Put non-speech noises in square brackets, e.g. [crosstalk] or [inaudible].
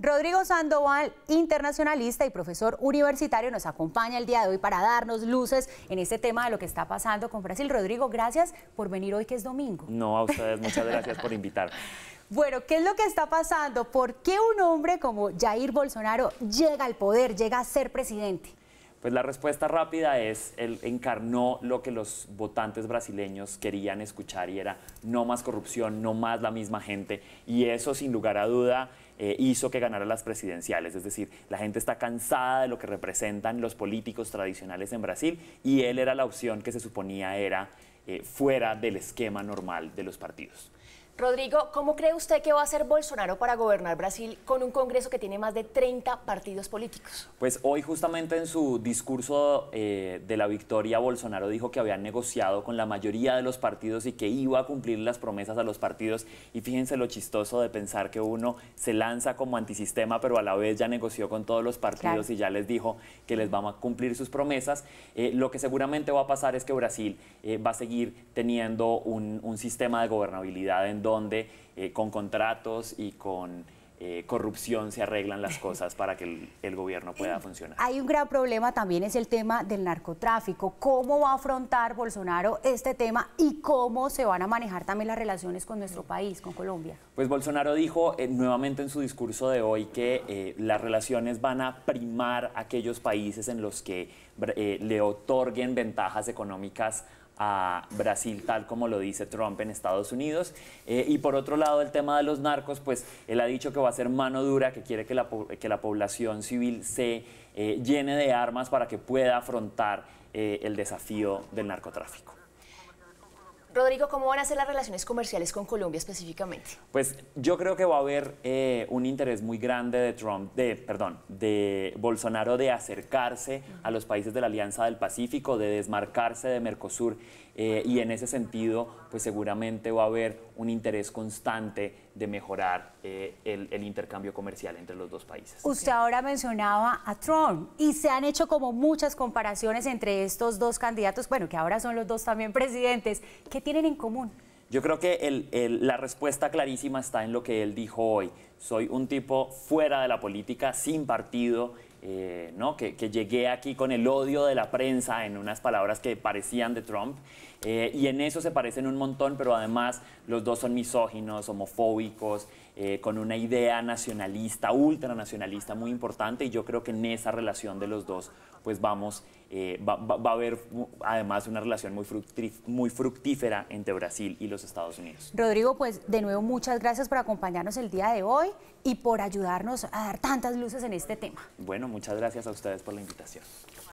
Rodrigo Sandoval, internacionalista y profesor universitario, nos acompaña el día de hoy para darnos luces en este tema de lo que está pasando con Brasil. Rodrigo, gracias por venir hoy que es domingo. No, a ustedes muchas gracias por invitar. [laughs] Bueno, ¿qué es lo que está pasando? ¿Por qué un hombre como Jair Bolsonaro llega al poder, llega a ser presidente? Pues la respuesta rápida es, él encarnó lo que los votantes brasileños querían escuchar y era no más corrupción, no más la misma gente. Y eso, sin lugar a duda, eh, hizo que ganara las presidenciales. Es decir, la gente está cansada de lo que representan los políticos tradicionales en Brasil y él era la opción que se suponía era eh, fuera del esquema normal de los partidos. Rodrigo, ¿cómo cree usted que va a ser Bolsonaro para gobernar Brasil con un Congreso que tiene más de 30 partidos políticos? Pues hoy justamente en su discurso eh, de la victoria, Bolsonaro dijo que había negociado con la mayoría de los partidos y que iba a cumplir las promesas a los partidos. Y fíjense lo chistoso de pensar que uno se lanza como antisistema, pero a la vez ya negoció con todos los partidos y ya les dijo que les vamos a cumplir sus promesas. Eh, lo que seguramente va a pasar es que Brasil eh, va a seguir teniendo un, un sistema de gobernabilidad en donde eh, con contratos y con eh, corrupción se arreglan las cosas para que el, gobierno pueda funcionar. Hay un gran problema también, es el tema del narcotráfico. ¿Cómo va a afrontar Bolsonaro este tema y cómo se van a manejar también las relaciones con nuestro país, con Colombia? Pues Bolsonaro dijo eh, nuevamente en su discurso de hoy que las relaciones van a primar aquellos países en los que le otorguen ventajas económicas a Brasil, tal como lo dice Trump en Estados Unidos. Eh, y por otro lado, el tema de los narcos, pues él ha dicho que va a ser mano dura, que quiere que la, que la población civil se eh, llene de armas para que pueda afrontar eh, el desafío del narcotráfico. Rodrigo, ¿cómo van a ser las relaciones comerciales con Colombia específicamente? Pues yo creo que va a haber eh, un interés muy grande de Trump, de, perdón, de Bolsonaro de acercarse a los países de la Alianza del Pacífico, de desmarcarse de Mercosur eh, y en ese sentido, pues seguramente va a haber un interés constante de mejorar eh, el, intercambio comercial entre los dos países. Usted ahora mencionaba a Trump y se han hecho como muchas comparaciones entre estos dos candidatos, bueno, que ahora son los dos también presidentes. ¿Qué tienen en común? Yo creo que la respuesta clarísima está en lo que él dijo hoy soy un tipo fuera de la política, sin partido, eh, ¿no? Que, llegué aquí con el odio de la prensa en unas palabras que parecían de Trump. Eh, y en eso se parecen un montón, pero además los dos son misóginos, homofóbicos, eh, con una idea nacionalista, ultranacionalista muy importante. Y yo creo que en esa relación de los dos, pues vamos, va, a haber además una relación muy, muy fructífera entre Brasil y los Estados Unidos. Rodrigo, pues de nuevo muchas gracias por acompañarnos el día de hoy y por ayudarnos a dar tantas luces en este tema. Bueno, muchas gracias a ustedes por la invitación.